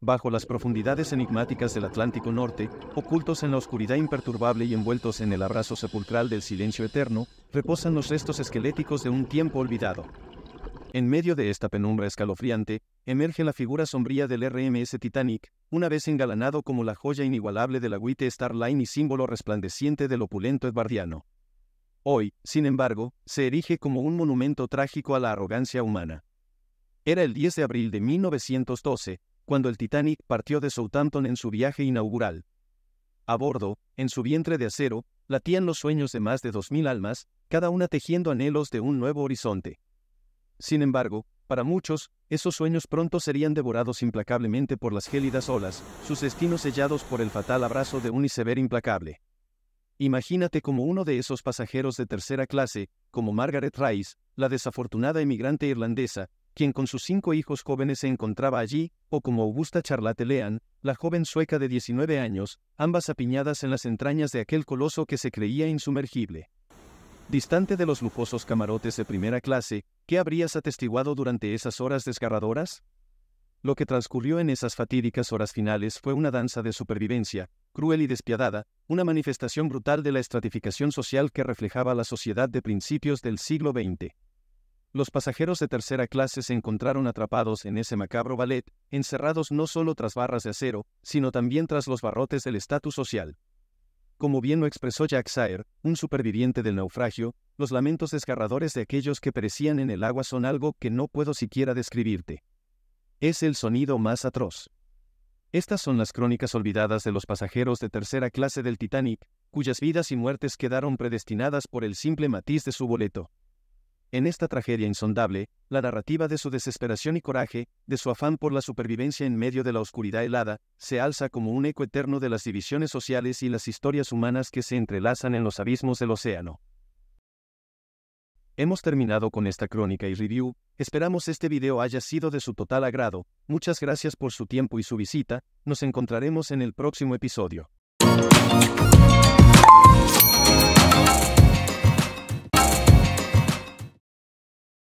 bajo las profundidades enigmáticas del Atlántico Norte, ocultos en la oscuridad imperturbable y envueltos en el abrazo sepulcral del silencio eterno, reposan los restos esqueléticos de un tiempo olvidado. En medio de esta penumbra escalofriante, emerge la figura sombría del RMS Titanic, una vez engalanado como la joya inigualable de la Witte Star Line y símbolo resplandeciente del opulento edwardiano. Hoy, sin embargo, se erige como un monumento trágico a la arrogancia humana. Era el 10 de abril de 1912, cuando el Titanic partió de Southampton en su viaje inaugural. A bordo, en su vientre de acero, latían los sueños de más de 2.000 almas, cada una tejiendo anhelos de un nuevo horizonte. Sin embargo, para muchos, esos sueños pronto serían devorados implacablemente por las gélidas olas, sus destinos sellados por el fatal abrazo de un iceberg implacable. Imagínate como uno de esos pasajeros de tercera clase, como Margaret Rice, la desafortunada emigrante irlandesa, quien con sus cinco hijos jóvenes se encontraba allí, o como Augusta Charlotte Lean, la joven sueca de 19 años, ambas apiñadas en las entrañas de aquel coloso que se creía insumergible. Distante de los lujosos camarotes de primera clase, ¿qué habrías atestiguado durante esas horas desgarradoras? Lo que transcurrió en esas fatídicas horas finales fue una danza de supervivencia, cruel y despiadada, una manifestación brutal de la estratificación social que reflejaba la sociedad de principios del siglo XX. Los pasajeros de tercera clase se encontraron atrapados en ese macabro ballet, encerrados no solo tras barras de acero, sino también tras los barrotes del estatus social. Como bien lo expresó Jack Sayer, un superviviente del naufragio, los lamentos desgarradores de aquellos que perecían en el agua son algo que no puedo siquiera describirte. Es el sonido más atroz. Estas son las crónicas olvidadas de los pasajeros de tercera clase del Titanic, cuyas vidas y muertes quedaron predestinadas por el simple matiz de su boleto. En esta tragedia insondable, la narrativa de su desesperación y coraje, de su afán por la supervivencia en medio de la oscuridad helada, se alza como un eco eterno de las divisiones sociales y las historias humanas que se entrelazan en los abismos del océano. Hemos terminado con esta crónica y review, esperamos este video haya sido de su total agrado, muchas gracias por su tiempo y su visita, nos encontraremos en el próximo episodio.